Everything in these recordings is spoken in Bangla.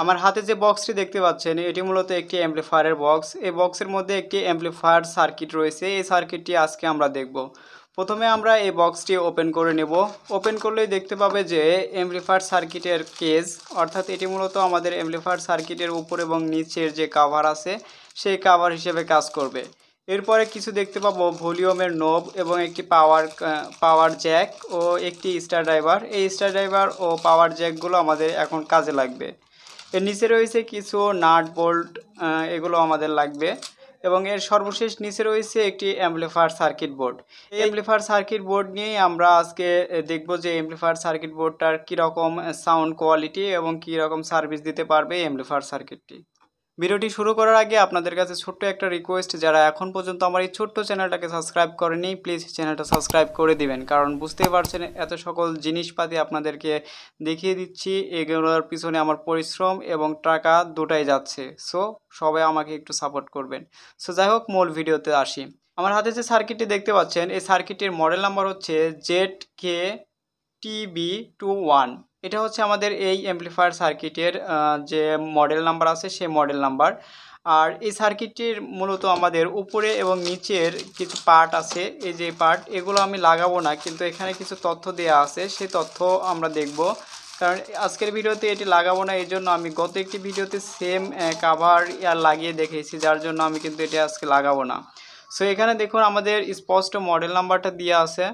আমার হাতে যে বক্সটি দেখতে পাচ্ছেন এটি মূলত একটি অ্যাম্প্লিফায়ারের বক্স এই বক্সের মধ্যে একটি অ্যাম্প্লিফায়ার সার্কিট রয়েছে এই সার্কিটটি আজকে আমরা দেখব প্রথমে আমরা এই বক্সটি ওপেন করে নেব ওপেন করলেই দেখতে পাবে যে অ্যাম্প্লিফায়ার সার্কিটের কেজ অর্থাৎ এটি মূলত আমাদের অ্যাম্প্লিফায়ার সার্কিটের উপর এবং নিচের যে কাভার আছে সেই কাভার হিসেবে কাজ করবে এরপরে কিছু দেখতে পাবো ভলিউমের নোব এবং একটি পাওয়ার পাওয়ার জ্যাক ও একটি স্টার ড্রাইভার এই স্টার ড্রাইভার ও পাওয়ার জ্যাকগুলো আমাদের এখন কাজে লাগবে এর নিচে রয়েছে কিছু নাট বোল্ট এগুলো আমাদের লাগবে এবং এর সর্বশেষ নিচে রয়েছে একটি অ্যাম্পলিফায়ার সার্কিট বোর্ড এই অ্যাম্পলিফায়ার সার্কিট বোর্ড নিয়েই আমরা আজকে দেখব যে অ্যাম্পলিফায়ার সার্কিট বোর্ডটার কীরকম সাউন্ড কোয়ালিটি এবং কীরকম সার্ভিস দিতে পারবে এই অ্যাম্পলিফায়ার সার্কিটটি ভিডিওটি শুরু করার আগে আপনাদের কাছে ছোট্ট একটা রিকোয়েস্ট যারা এখন পর্যন্ত আমার এই ছোট্ট চ্যানেলটাকে সাবস্ক্রাইব করেনি প্লিজ চ্যানেলটা সাবস্ক্রাইব করে দিবেন কারণ বুঝতেই পারছেন এত সকল জিনিসপাতি আপনাদেরকে দেখিয়ে দিচ্ছি এগুলোর পিছনে আমার পরিশ্রম এবং টাকা দুটাই যাচ্ছে সো সবাই আমাকে একটু সাপোর্ট করবেন সো যাই হোক মূল ভিডিওতে আসি আমার হাতে যে সার্কিটটি দেখতে পাচ্ছেন এই সার্কিটটির মডেল নাম্বার হচ্ছে Z K TB two one এটা হচ্ছে আমাদের এই অ্যাম্পলিফায়ার সার্কিটের যে মডেল নাম্বার আছে সে মডেল নাম্বার আর এই সার্কিটটির মূলত আমাদের উপরে এবং নিচের কিছু পার্ট আছে এই যে পার্ট এগুলো আমি লাগাবো না কিন্তু এখানে কিছু তথ্য দেয়া আছে সে তথ্য আমরা দেখব কারণ আজকের ভিডিওতে এটি লাগাবো না এই জন্য আমি গত একটি ভিডিওতে সেম কাভার আর লাগিয়ে দেখেছি যার জন্য আমি কিন্তু এটা আজকে লাগাবো না সো এখানে দেখুন আমাদের স্পষ্ট মডেল নাম্বারটা দেওয়া আছে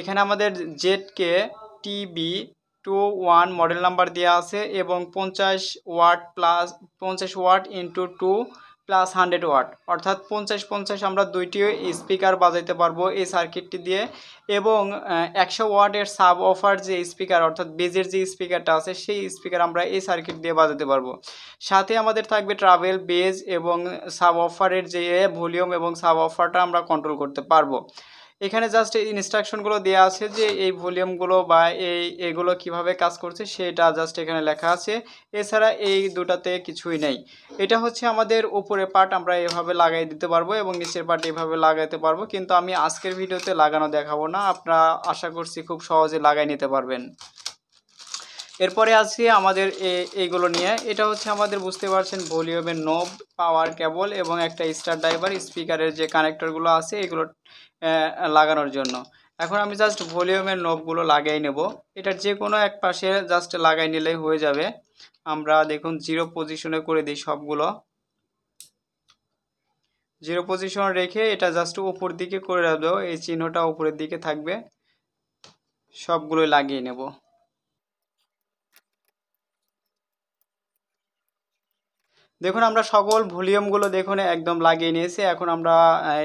এখানে আমাদের K TB two one model number দেওয়া আছে এবং পঞ্চাশ ওয়াট প্লাস পঞ্চাশ watt into two plus hundred watt অর্থাৎ পঞ্চাশ পঞ্চাশ আমরা দুইটি স্পিকার বাজাইতে পারবো এই সার্কিটটি দিয়ে এবং একশো ওয়াটের সাব অফার যে স্পিকার অর্থাৎ বেজের যে স্পিকারটা আছে সেই স্পিকার আমরা এই সার্কিট দিয়ে বাজাতে পারবো সাথে আমাদের থাকবে ট্রাভেল বেজ এবং সাব অফারের যে ভলিউম এবং সাব অফারটা আমরা কন্ট্রোল করতে পারবো এখানে জাস্ট এই ইনস্ট্রাকশনগুলো দেওয়া আছে যে এই ভলিউমগুলো বা এই এগুলো কিভাবে কাজ করছে সেটা জাস্ট এখানে লেখা আছে এছাড়া এই দুটাতে কিছুই নেই এটা হচ্ছে আমাদের উপরে পার্ট আমরা এভাবে লাগাই দিতে পারবো এবং নিচের পার্ট এভাবে লাগাতে পারবো কিন্তু আমি আজকের ভিডিওতে লাগানো দেখাবো না আপনারা আশা করছি খুব সহজে লাগাই নিতে পারবেন এরপরে আছি আমাদের এইগুলো নিয়ে এটা হচ্ছে আমাদের বুঝতে পারছেন ভলিউমের নব পাওয়ার কেবল এবং একটা স্টার ড্রাইভার স্পিকারের যে কানেক্টরগুলো আছে এগুলো লাগানোর জন্য এখন আমি জাস্ট ভলিউমের নবগুলো লাগাই নেব এটার যে কোনো এক পাশে জাস্ট লাগাই নিলেই হয়ে যাবে আমরা দেখুন জিরো পজিশনে করে দিই সবগুলো জিরো পজিশন রেখে এটা জাস্ট উপর দিকে করে রাখবো এই চিহ্নটা উপরের দিকে থাকবে সবগুলোই লাগিয়ে নেব দেখুন আমরা সকল ভলিউমগুলো দেখুন একদম লাগিয়ে নিয়েছি এখন আমরা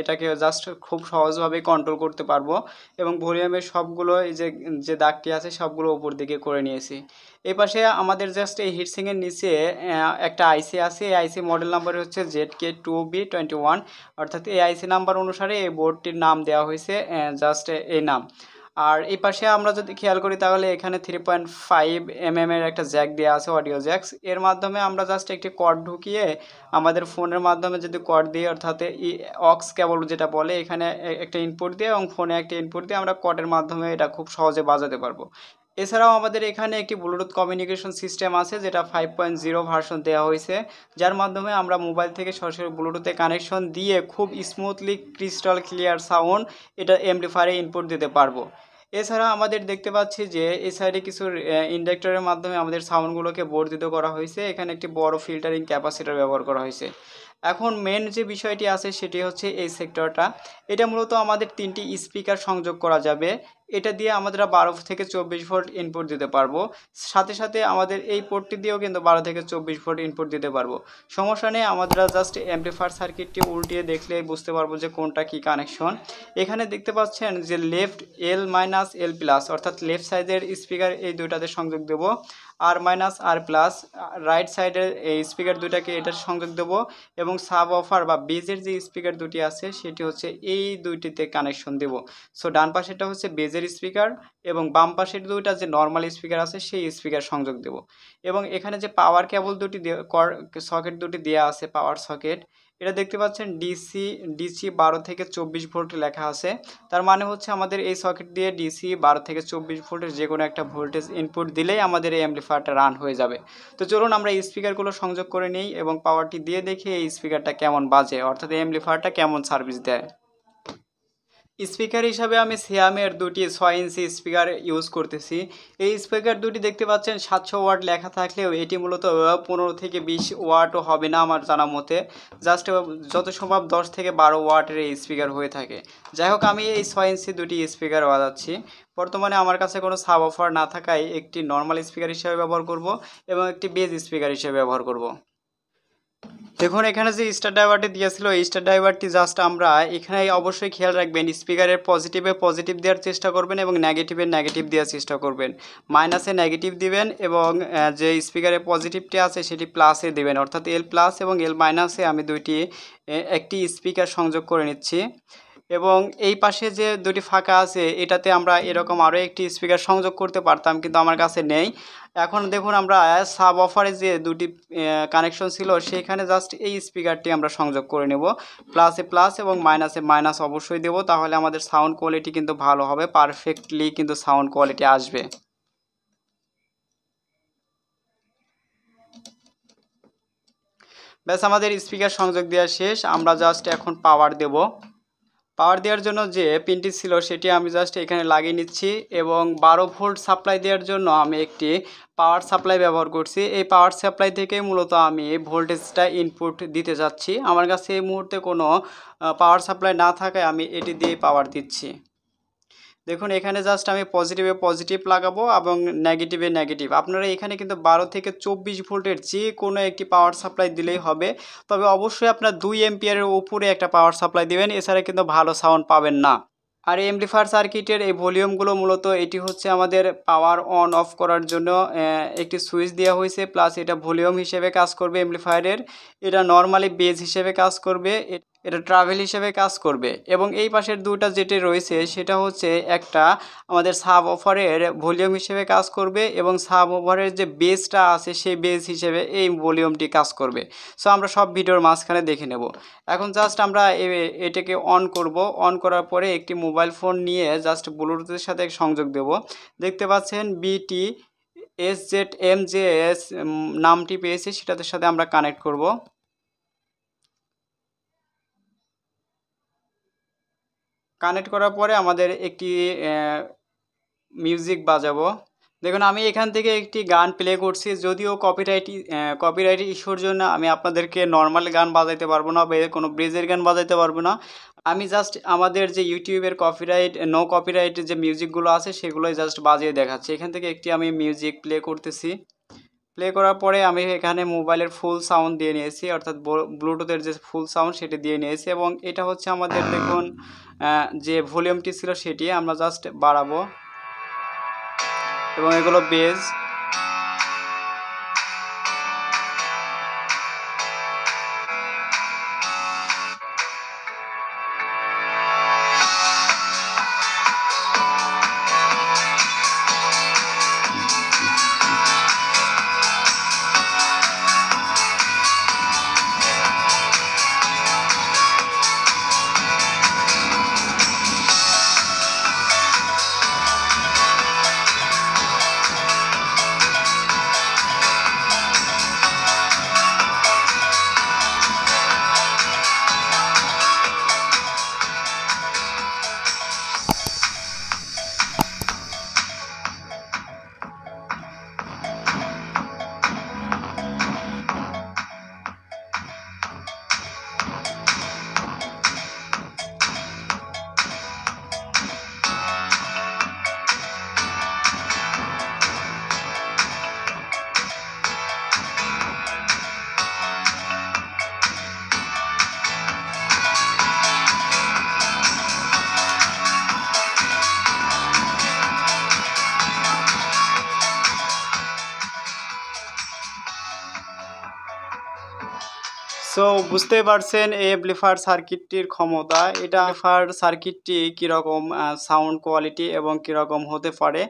এটাকে জাস্ট খুব সহজভাবে কন্ট্রোল করতে পারবো এবং ভলিউমের সবগুলো যে যে দাগটি আছে সবগুলো উপর দিকে করে নিয়েছি এ পাশে আমাদের জাস্ট এই হিটসিংয়ের নিচে একটা আইসি আছে এই আইসি মডেল নাম্বার হচ্ছে Z K two B twenty one অর্থাৎ এই আইসি নাম্বার অনুসারে এই বোর্ডটির নাম দেওয়া হয়েছে জাস্ট এই নাম আর এই পাশে আমরা যদি খেয়াল করি তাহলে এখানে থ্রি পয়েন্ট ফাইভ এম এর একটা জ্যাক দেওয়া আছে অডিও জ্যাক্স এর মাধ্যমে আমরা জাস্ট একটি কর্ড ঢুকিয়ে আমাদের ফোনের মাধ্যমে যদি কর্ড দিয়ে অর্থাৎ ই অক্স কেবল যেটা বলে এখানে একটা ইনপুট দিয়ে এবং ফোনে একটা ইনপুট দিয়ে আমরা কর্ডের মাধ্যমে এটা খুব সহজে বাজাতে পারবো এছাড়াও আমাদের এখানে একটি ব্লুটুথ কমিউনিকেশন সিস্টেম আছে যেটা ফাইভ পয়েন্ট জিরো ভার্সন দেওয়া হয়েছে যার মাধ্যমে আমরা মোবাইল থেকে সরাসরি ব্লুটুথে কানেকশন দিয়ে খুব স্মুথলি ক্রিস্টাল ক্লিয়ার সাউন্ড এটা এমপ্লিফায়ারে ইনপুট দিতে পারবো এছাড়া আমাদের দেখতে পাচ্ছি যে এই সাইডে কিছু ইন্ডাক্টরের মাধ্যমে আমাদের সাউন্ডগুলোকে বর্ধিত করা হয়েছে এখানে একটি বড় ফিল্টারিং ক্যাপাসিটার ব্যবহার করা হয়েছে এখন মেন যে বিষয়টি আছে সেটি হচ্ছে এই সেক্টরটা এটা মূলত আমাদের তিনটি স্পিকার সংযোগ করা যাবে এটা দিয়ে আমরা বারো থেকে চব্বিশ ভোল্ট ইনপুট দিতে পারবো সাথে সাথে আমাদের এই পোর্টটি দিয়েও কিন্তু বারো থেকে চব্বিশ ভোল্ট ইনপুট দিতে পারবো সমস্যা নেই আমরা জাস্ট অ্যাম্পলিফায়ার সার্কিটটি উল্টিয়ে দেখলে বুঝতে পারবো যে কোনটা কি কানেকশন এখানে দেখতে পাচ্ছেন যে left L minus L plus অর্থাৎ লেফট সাইডের স্পিকার এই দুইটাতে সংযোগ দেবো আর মাইনাস আর প্লাস রাইট সাইডের এই স্পিকার দুটাকে এটার সংযোগ দেবো এবং সাব অফার বা বেজের যে স্পিকার দুটি আছে সেটি হচ্ছে এই দুইটিতে কানেকশন দেব সো ডান পাশেরটা হচ্ছে বেজের স্পিকার এবং বাম পাশের দুইটা যে নর্মাল স্পিকার আছে সেই স্পিকার সংযোগ দেব এবং এখানে যে পাওয়ার কেবল দুটি সকেট দুটি দেওয়া আছে পাওয়ার সকেট এটা দেখতে পাচ্ছেন ডিসি ডিসি বারো থেকে চব্বিশ ভোল্ট লেখা আছে তার মানে হচ্ছে আমাদের এই সকেট দিয়ে ডিসি বারো থেকে চব্বিশ ভোল্টের যে কোনো একটা ভোল্টেজ ইনপুট দিলেই আমাদের এই অ্যাম্পলিফায়ারটা রান হয়ে যাবে তো চলুন আমরা স্পিকারগুলো সংযোগ করে নিই এবং পাওয়ারটি দিয়ে দেখি এই স্পিকারটা কেমন বাজে অর্থাৎ এই অ্যাম্পলিফায়ারটা কেমন সার্ভিস দেয় স্পিকার হিসাবে আমি সিয়ামের দুটি ছয় ইঞ্চি স্পিকার ইউজ করতেছি এই স্পিকার দুটি দেখতে পাচ্ছেন সাতশো ওয়াট লেখা থাকলেও এটি মূলত পনেরো থেকে বিশ ওয়াটও হবে না আমার জানা মতে জাস্ট যত সম্ভব দশ থেকে বারো ওয়াটের এই স্পিকার হয়ে থাকে যাই হোক আমি এই ছয় ইঞ্চি দুটি স্পিকার বাজাচ্ছি বর্তমানে আমার কাছে কোনো সাব অফার না থাকায় একটি নর্মাল স্পিকার হিসেবে ব্যবহার করব এবং একটি বেজ স্পিকার হিসেবে ব্যবহার করব দেখুন এখানে যে স্টার ড্রাইভারটি দিয়েছিল এই স্টার ড্রাইভারটি জাস্ট আমরা এখানে অবশ্যই খেয়াল রাখবেন স্পিকারের পজিটিভে পজিটিভ দেওয়ার চেষ্টা করবেন এবং নেগেটিভে নেগেটিভ দেওয়ার চেষ্টা করবেন মাইনাসে নেগেটিভ দিবেন এবং যে স্পিকারে পজিটিভটি আছে সেটি প্লাসে দিবেন অর্থাৎ এল প্লাস এবং এল মাইনাসে আমি দুইটি একটি স্পিকার সংযোগ করে নিচ্ছি এবং এই পাশে যে দুটি ফাঁকা আছে এটাতে আমরা এরকম আরও একটি স্পিকার সংযোগ করতে পারতাম কিন্তু আমার কাছে নেই এখন দেখুন আমরা সাব অফারে যে দুটি কানেকশন ছিল সেইখানে জাস্ট এই স্পিকারটি আমরা সংযোগ করে নেব প্লাসে প্লাস এবং মাইনাসে মাইনাস অবশ্যই দেব তাহলে আমাদের সাউন্ড কোয়ালিটি কিন্তু ভালো হবে পারফেক্টলি কিন্তু সাউন্ড কোয়ালিটি আসবে ব্যাস আমাদের স্পিকার সংযোগ দেওয়া শেষ আমরা জাস্ট এখন পাওয়ার দেব পাওয়ার দেওয়ার জন্য যে পিনটি ছিল সেটি আমি জাস্ট এখানে লাগিয়ে নিচ্ছি এবং বারো ভোল্ট সাপ্লাই দেওয়ার জন্য আমি একটি পাওয়ার সাপ্লাই ব্যবহার করছি এই পাওয়ার সাপ্লাই থেকে মূলত আমি ভোল্টেজটা ইনপুট দিতে যাচ্ছি আমার কাছে এই মুহূর্তে কোনো পাওয়ার সাপ্লাই না থাকায় আমি এটি দিয়ে পাওয়ার দিচ্ছি দেখুন এখানে জাস্ট আমি পজিটিভে পজিটিভ লাগাবো এবং নেগেটিভে নেগেটিভ আপনারা এখানে কিন্তু বারো থেকে চব্বিশ ভোল্টের যে কোনো একটি পাওয়ার সাপ্লাই দিলেই হবে তবে অবশ্যই আপনার দুই এমপিয়ারের উপরে একটা পাওয়ার সাপ্লাই দেবেন এছাড়া কিন্তু ভালো সাউন্ড পাবেন না আর এমপ্লিফায়ার সার্কিটের এই ভলিউমগুলো মূলত এটি হচ্ছে আমাদের পাওয়ার অন অফ করার জন্য একটি সুইচ দেওয়া হয়েছে প্লাস এটা ভলিউম হিসেবে কাজ করবে এমপ্লিফায়ারের এটা নর্মালি বেজ হিসেবে কাজ করবে এটা ট্রাভেল হিসেবে কাজ করবে এবং এই পাশের দুটা যেটি রয়েছে সেটা হচ্ছে একটা আমাদের সাব অফারের ভলিউম হিসেবে কাজ করবে এবং সাব অফারের যে বেসটা আছে সেই বেস হিসেবে এই ভলিউমটি কাজ করবে সো আমরা সব ভিডিওর মাঝখানে দেখে নেব এখন জাস্ট আমরা এটাকে অন করব অন করার পরে একটি মোবাইল ফোন নিয়ে জাস্ট ব্লুটুথের সাথে সংযোগ দেব দেখতে পাচ্ছেন BT S Z M J S নামটি পেয়েছে সেটাদের সাথে আমরা কানেক্ট করব কানেক্ট করার পরে আমাদের একটি মিউজিক বাজাবো দেখুন আমি এখান থেকে একটি গান প্লে করছি যদিও কপিরাইট কপিরাইট ইস্যুর জন্য আমি আপনাদেরকে নর্মাল গান বাজাইতে পারবো না বা কোনো ব্রিজের গান বাজাইতে পারবো না আমি জাস্ট আমাদের যে ইউটিউবের কপিরাইট নো কপিরাইট যে মিউজিকগুলো আছে সেগুলোই জাস্ট বাজিয়ে দেখাচ্ছি এখান থেকে একটি আমি মিউজিক প্লে করতেছি প্লে করার পরে আমি এখানে মোবাইলের ফুল সাউন্ড দিয়ে নিয়েছি অর্থাৎ ব্লুটুথের যে ফুল সাউন্ড সেটি দিয়ে নিয়েছি এবং এটা হচ্ছে আমাদের দেখুন যে ভলিউমটি ছিল সেটি আমরা জাস্ট বাড়াবো এবং এগুলো বেজ সো বুঝতে পারছেন এই অ্যাম্পলিফায়ার সার্কিটটির ক্ষমতা এটা অ্যাম্পলিফায়ার সার্কিটটি কীরকম সাউন্ড কোয়ালিটি এবং কীরকম হতে পারে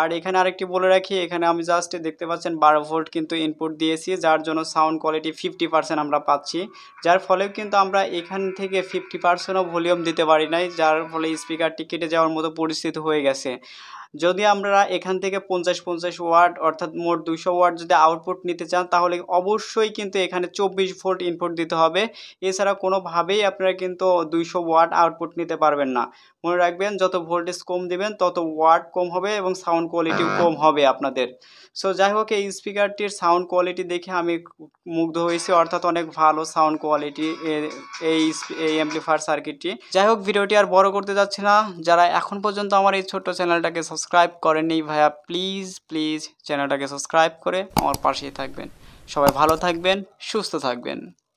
আর এখানে আরেকটি বলে রাখি এখানে আমি জাস্ট দেখতে পাচ্ছেন বারো ভোল্ট কিন্তু ইনপুট দিয়েছি যার জন্য সাউন্ড কোয়ালিটি ফিফটি পার্সেন্ট আমরা পাচ্ছি যার ফলেও কিন্তু আমরা এখান থেকে ফিফটি পার্সেন্টও ভলিউম দিতে পারি নাই যার ফলে স্পিকারটি কেটে যাওয়ার মতো পরিস্থিতি হয়ে গেছে যদি আমরা এখান থেকে পঞ্চাশ পঞ্চাশ ওয়ার্ড অর্থাৎ মোট দুশো ওয়ার্ড যদি আউটপুট নিতে চান তাহলে অবশ্যই কিন্তু এখানে চব্বিশ ভোল্ট ইনপুট দিতে হবে এছাড়া কোনোভাবেই আপনারা কিন্তু দুইশো ওয়ার্ড আউটপুট নিতে পারবেন না মনে রাখবেন যত ভোল্টেজ কম দেবেন তত ওয়ার্ড কম হবে এবং সাউন্ড কোয়ালিটি কম হবে আপনাদের সো যাই হোক এই স্পিকারটির সাউন্ড কোয়ালিটি দেখে আমি মুগ্ধ হয়েছি অর্থাৎ অনেক ভালো সাউন্ড কোয়ালিটি এই এই অ্যাম্পলিফায়ার সার্কিটটি যাই হোক ভিডিওটি আর বড় করতে যাচ্ছি না যারা এখন পর্যন্ত আমার এই ছোট্ট চ্যানেলটাকে সাবস্ক্রাইব করেননি ভাইয়া প্লিজ প্লিজ চ্যানেলটাকে সাবস্ক্রাইব করে আমার পাশেই থাকবেন সবাই ভালো থাকবেন সুস্থ থাকবেন